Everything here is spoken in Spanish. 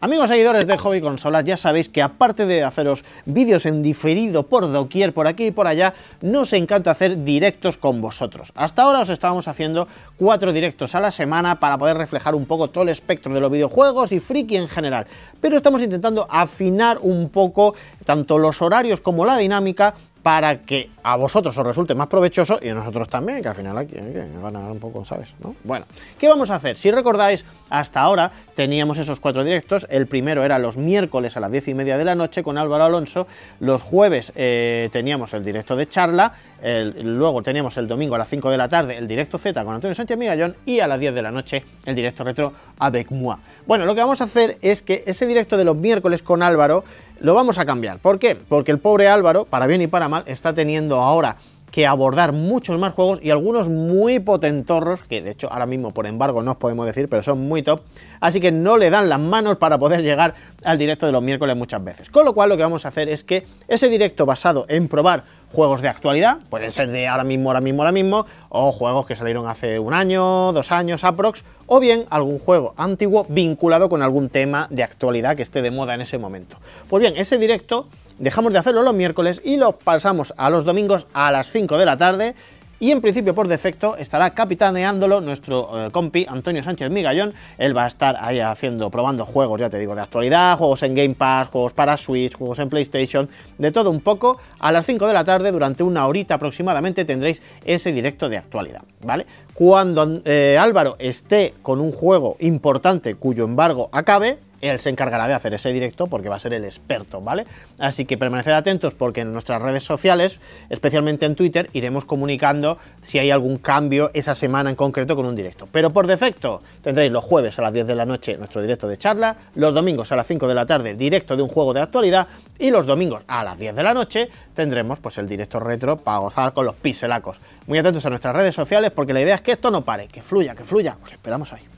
Amigos seguidores de Hobby Consolas, ya sabéis que aparte de haceros vídeos en diferido por doquier, por aquí y por allá, nos encanta hacer directos con vosotros. Hasta ahora os estábamos haciendo cuatro directos a la semana para poder reflejar un poco todo el espectro de los videojuegos y friki en general. Pero estamos intentando afinar un poco tanto los horarios como la dinámica para que a vosotros os resulte más provechoso y a nosotros también, que al final aquí eh, van a dar un poco, ¿sabes? Bueno, ¿qué vamos a hacer? Si recordáis, hasta ahora teníamos esos cuatro directos. El primero era los miércoles a las diez y media de la noche con Álvaro Alonso. Los jueves eh, teníamos el directo de charla. luego teníamos el domingo a las 5 de la tarde el directo Z con Antonio Sánchez Migallón. Y a las 10 de la noche el directo retro avec moi. Bueno, lo que vamos a hacer es que ese directo de los miércoles con Álvaro lo vamos a cambiar. ¿Por qué? Porque el pobre Álvaro, para bien y para mal, está teniendo ahora que abordar muchos más juegos y algunos muy potentorros, que de hecho ahora mismo por embargo no os podemos decir, pero son muy top, así que no le dan las manos para poder llegar al directo de los miércoles muchas veces. Con lo cual lo que vamos a hacer es que ese directo basado en probar juegos de actualidad, pueden ser de ahora mismo, ahora mismo, ahora mismo, o juegos que salieron hace un año, dos años, aprox, o bien algún juego antiguo vinculado con algún tema de actualidad que esté de moda en ese momento. Pues bien, ese directo Dejamos de hacerlo los miércoles y lo pasamos a los domingos a las 5 de la tarde. Y en principio, por defecto, estará capitaneándolo nuestro eh, compi Antonio Sánchez Migallón. Él va a estar ahí haciendo, probando juegos, ya te digo, de actualidad, juegos en Game Pass, juegos para Switch, juegos en PlayStation, de todo un poco. A las 5 de la tarde, durante una horita aproximadamente, tendréis ese directo de actualidad, ¿vale? Cuando eh, Álvaro esté con un juego importante cuyo embargo acabe, él se encargará de hacer ese directo porque va a ser el experto, ¿vale? Así que permaneced atentos porque en nuestras redes sociales, especialmente en Twitter, iremos comunicando si hay algún cambio esa semana en concreto con un directo. Pero por defecto tendréis los jueves a las 10 de la noche nuestro directo de charla, los domingos a las 5 de la tarde directo de un juego de actualidad y los domingos a las 10 de la noche tendremos pues el directo retro para gozar con los piselacos. Muy atentos a nuestras redes sociales porque la idea es que esto no pare, que fluya, que fluya. Os esperamos ahí.